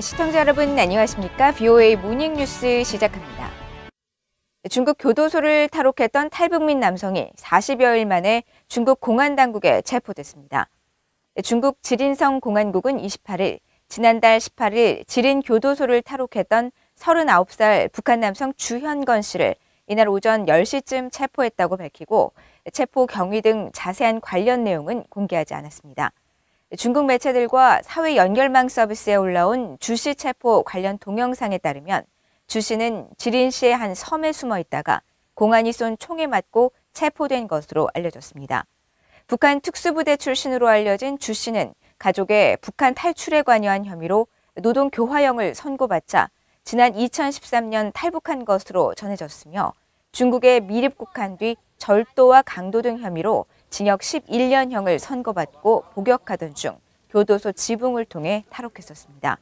시청자 여러분 안녕하십니까? BOA 모닝뉴스 시작합니다. 중국 교도소를 탈옥했던 탈북민 남성이 40여일 만에 중국 공안 당국에 체포됐습니다. 중국 지린성 공안국은 28일 지난달 18일 지린 교도소를 탈옥했던 39살 북한 남성 주현건 씨를 이날 오전 10시쯤 체포했다고 밝히고 체포 경위 등 자세한 관련 내용은 공개하지 않았습니다. 중국 매체들과 사회 연결망 서비스에 올라온 주 씨 체포 관련 동영상에 따르면 주씨는 지린시의 한 섬에 숨어 있다가 공안이 쏜 총에 맞고 체포된 것으로 알려졌습니다. 북한 특수부대 출신으로 알려진 주씨는 가족의 북한 탈출에 관여한 혐의로 노동 교화형을 선고받자 지난 2013년 탈북한 것으로 전해졌으며 중국에 미입국한 뒤 절도와 강도 등 혐의로 징역 11년형을 선고받고 복역하던 중 교도소 지붕을 통해 탈옥했었습니다.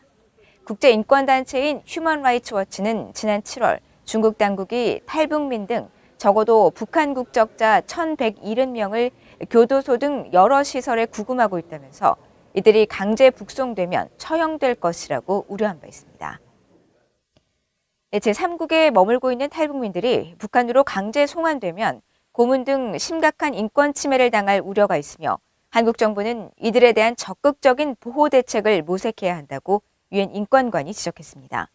국제인권단체인 휴먼 라이츠 워치는 지난 7월 중국 당국이 탈북민 등 적어도 북한 국적자 1,170명을 교도소 등 여러 시설에 구금하고 있다면서 이들이 강제 북송되면 처형될 것이라고 우려한 바 있습니다. 제3국에 머물고 있는 탈북민들이 북한으로 강제 송환되면 고문 등 심각한 인권 침해를 당할 우려가 있으며 한국 정부는 이들에 대한 적극적인 보호 대책을 모색해야 한다고 유엔 인권관이 지적했습니다.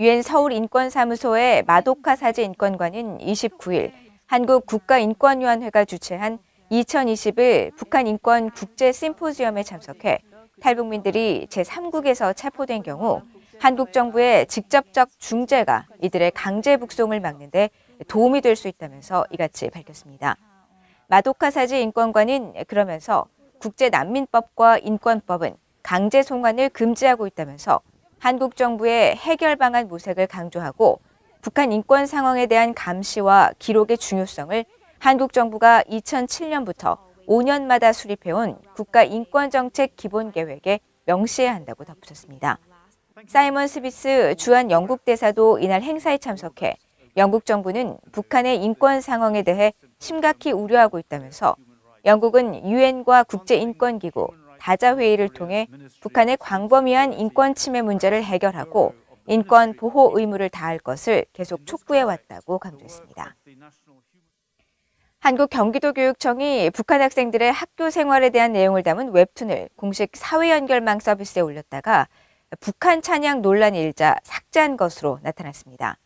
유엔 서울 인권사무소의 마도카 사제 인권관은 29일 한국 국가인권위원회가 주최한 2021 북한 인권 국제 심포지엄에 참석해 탈북민들이 제3국에서 체포된 경우 한국 정부의 직접적 중재가 이들의 강제 북송을 막는데 도움이 될 수 있다면서 이같이 밝혔습니다. 마도카 사지 인권관은 그러면서 국제 난민법과 인권법은 강제 송환을 금지하고 있다면서 한국 정부의 해결 방안 모색을 강조하고 북한 인권 상황에 대한 감시와 기록의 중요성을 한국 정부가 2007년부터 5년마다 수립해온 국가 인권정책 기본계획에 명시해야 한다고 덧붙였습니다. 사이먼 스비스 주한 영국 대사도 이날 행사에 참석해 영국 정부는 북한의 인권 상황에 대해 심각히 우려하고 있다면서 영국은 유엔과 국제인권기구 다자회의를 통해 북한의 광범위한 인권 침해 문제를 해결하고 인권 보호 의무를 다할 것을 계속 촉구해왔다고 강조했습니다. 한국 경기도교육청이 북한 학생들의 학교 생활에 대한 내용을 담은 웹툰을 공식 사회연결망 서비스에 올렸다가 북한 찬양 논란 일자 삭제한 것으로 나타났습니다.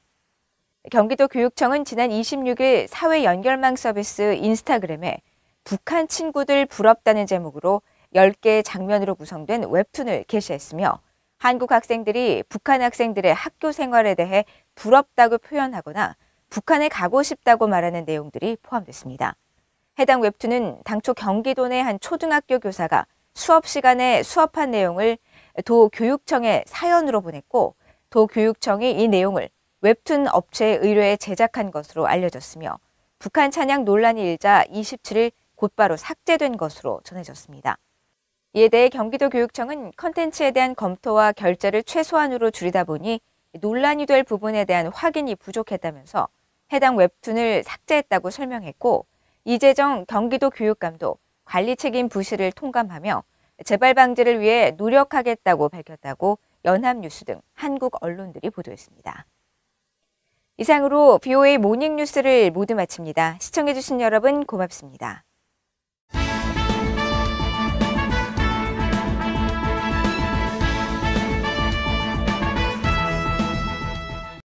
경기도 교육청은 지난 26일 사회 연결망 서비스 인스타그램에 북한 친구들 부럽다는 제목으로 10개의 장면으로 구성된 웹툰을 게시했으며 한국 학생들이 북한 학생들의 학교 생활에 대해 부럽다고 표현하거나 북한에 가고 싶다고 말하는 내용들이 포함됐습니다. 해당 웹툰은 당초 경기도 내 한 초등학교 교사가 수업 시간에 수업한 내용을 도교육청에 사연으로 보냈고 도교육청이 이 내용을 웹툰 업체의의뢰에 제작한 것으로 알려졌으며 북한 찬양 논란이 일자 27일 곧바로 삭제된 것으로 전해졌습니다. 이에 대해 경기도 교육청은 컨텐츠에 대한 검토와 결제를 최소한으로 줄이다 보니 논란이 될 부분에 대한 확인이 부족했다면서 해당 웹툰을 삭제했다고 설명했고 이재정 경기도 교육감도 관리 책임 부실을 통감하며 재발 방지를 위해 노력하겠다고 밝혔다고 연합뉴스 등 한국 언론들이 보도했습니다. 이상으로 BOA 모닝뉴스를 모두 마칩니다. 시청해주신 여러분 고맙습니다.